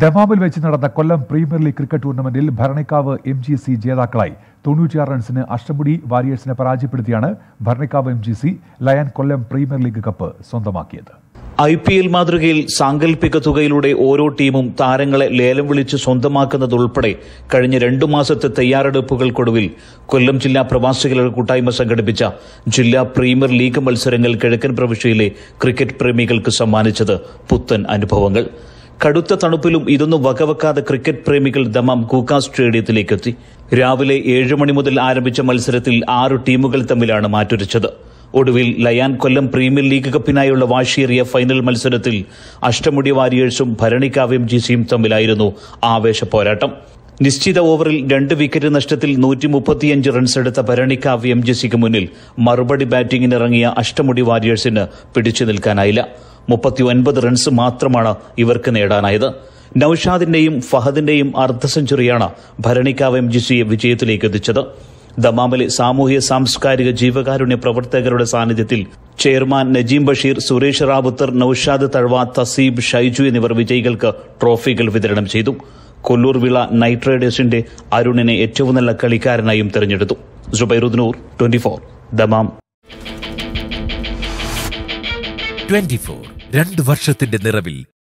ദമാമിൽ വെച്ച് നടന്ന കൊല്ലം premier league cricket ടൂർണമെന്റിൽ ഭരണിക്കാവ് എം ജി സി ജേതാക്കളായി തൊണ്ണൂറ്റിയാറ് റൺസിന് അഷ്ടമുടി വാരിയേഴ്സിനെ പരാജയപ്പെടുത്തിയാണ് Bharanikkavu M G C lion Kollam premier league cup സ്വന്തമാക്കിയത് ഐ പി എൽ മാതൃകയിൽ സാങ്കല്പിക തുകയിലൂടെ ഓരോ ടീമും താരങ്ങളെ ലേലം വിളിച്ച് സ്വന്തമാക്കുന്നതുൾപ്പെടെ കഴിഞ്ഞ രണ്ടു മാസത്തെ തയ്യാറെടുപ്പുകൾക്കൊടുവിൽ കൊല്ലം ജില്ലാ പ്രവാസികളുടെ കൂട്ടായ്മ സംഘടിപ്പിച്ച ജില്ലാ പ്രീമിയർ ലീഗ് മത്സരങ്ങൾ കിഴക്കൻ പ്രവിശ്യയിലെ ക്രിക്കറ്റ് പ്രേമികൾക്ക് സമ്മാനിച്ചത് പുത്തൻ അനുഭവങ്ങൾ കടുത്ത തണുപ്പിലും ഇതൊന്നും വകവെക്കാതെ ക്രിക്കറ്റ് പ്രേമികൾ ദമാം കൂക്ക സ്റ്റേഡിയത്തിലേക്ക് എത്തി രാവിലെ ഏഴ് മണി മുതൽ ആരംഭിച്ച മത്സരത്തിൽ ആറ് ടീമുകൾ തമ്മിലാണ് മാറ്റുരച്ചത് ഒടുവിൽ ലയാൻ കൊല്ലം പ്രീമിയർ ലീഗ് കപ്പിനായുള്ള വാശിയേറിയ ഫൈനൽ മത്സരത്തിൽ അഷ്ടമുടി വാരിയേഴ്സും ഭരണിക്കാവ്യം ജിസിയും തമ്മിലായിരുന്നു ആവേശ പോരാട്ടം നിശ്ചിത ഓവറിൽ രണ്ട് വിക്കറ്റ് നഷ്ടത്തിൽ നൂറ്റി മുപ്പത്തിയഞ്ച് എടുത്ത ഭരണിക്കാവ്യം ജിസിക്ക് മുന്നിൽ മറുപടി ബാറ്റിംഗിനിറങ്ങിയ അഷ്ടമുടി വാരിയേഴ്സിന് പിടിച്ചു നിൽക്കാനായില്ല മുപ്പത്തി ഒൻപത് റൺസ് മാത്രമാണ് ഇവർക്ക് നേടാനായത് നൌഷാദിന്റെയും ഫഹദിന്റെയും അർദ്ധ സെഞ്ചുറിയാണ് ഭരണിക്കാവ് എം ജി സിയെ വിജയത്തിലേക്ക് എത്തിച്ചത് ദമാമിലെ സാമൂഹ്യ സാംസ്കാരിക ജീവകാരുണ്യ പ്രവർത്തകരുടെ സാന്നിധ്യത്തിൽ ചെയർമാൻ നജീം ബഷീർ സുരേഷ് റാവുത്തർ നൌഷാദ് തഴ്വ തസീബ് ഷൈജു എന്നിവർ വിജയികൾക്ക് ട്രോഫികൾ വിതരണം ചെയ്തു കൊല്ലൂർ വിള നൈറ്റ് റൈഡേഴ്സിന്റെ അരുണിനെ ഏറ്റവും നല്ല കളിക്കാരനായും തെരഞ്ഞെടുത്തു ജുബൈറുദ്നൂർ ട്വന്റി ഫോർ ദമാം രണ്ട് വർഷത്തിന്റെ നിറവിൽ